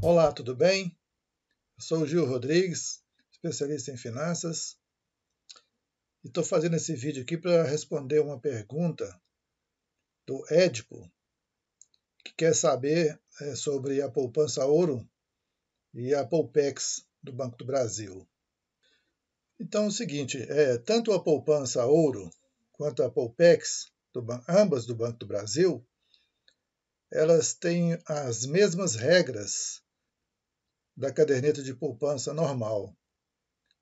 Olá, tudo bem? Sou Gil Rodrigues, especialista em finanças, e estou fazendo esse vídeo aqui para responder uma pergunta do Édipo, que quer saber é, sobre a poupança ouro e a Poupex do Banco do Brasil. Então é o seguinte, é, tanto a poupança ouro quanto a Poupex, do, ambas do Banco do Brasil, elas têm as mesmas regras da caderneta de poupança normal.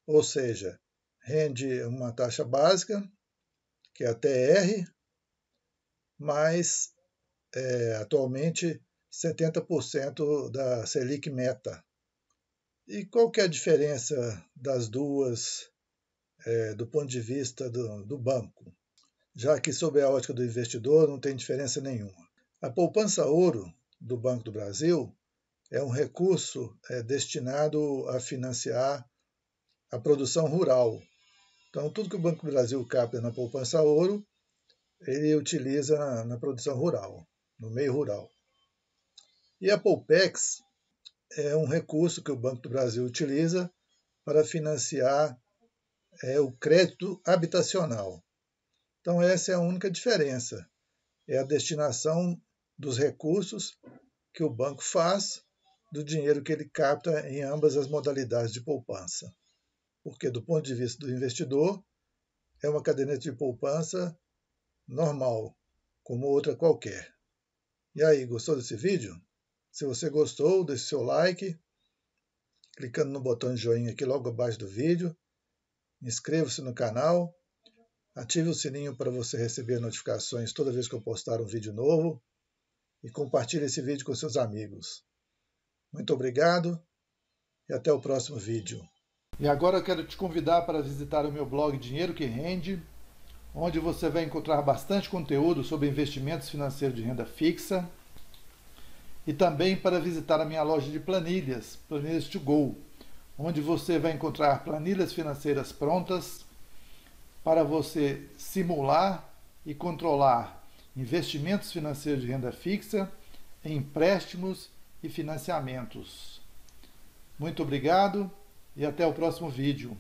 Ou seja, rende uma taxa básica, que é a TR, mais é, atualmente 70% da Selic meta. E qual que é a diferença das duas é, do ponto de vista do, do banco? Já que, sob a ótica do investidor, não tem diferença nenhuma. A poupança ouro do Banco do Brasil é um recurso é, destinado a financiar a produção rural. Então, tudo que o Banco do Brasil capta na poupança ouro, ele utiliza na, na produção rural, no meio rural. E a Poupex é um recurso que o Banco do Brasil utiliza para financiar é, o crédito habitacional. Então, essa é a única diferença: é a destinação dos recursos que o banco faz do dinheiro que ele capta em ambas as modalidades de poupança. Porque, do ponto de vista do investidor, é uma caderneta de poupança normal, como outra qualquer. E aí, gostou desse vídeo? Se você gostou, deixe seu like, clicando no botão de joinha aqui logo abaixo do vídeo, inscreva-se no canal, ative o sininho para você receber notificações toda vez que eu postar um vídeo novo e compartilhe esse vídeo com seus amigos. Muito obrigado e até o próximo vídeo. E agora eu quero te convidar para visitar o meu blog Dinheiro que Rende, onde você vai encontrar bastante conteúdo sobre investimentos financeiros de renda fixa e também para visitar a minha loja de planilhas, Planilhas to Go, onde você vai encontrar planilhas financeiras prontas para você simular e controlar investimentos financeiros de renda fixa, empréstimos e financiamentos. Muito obrigado e até o próximo vídeo.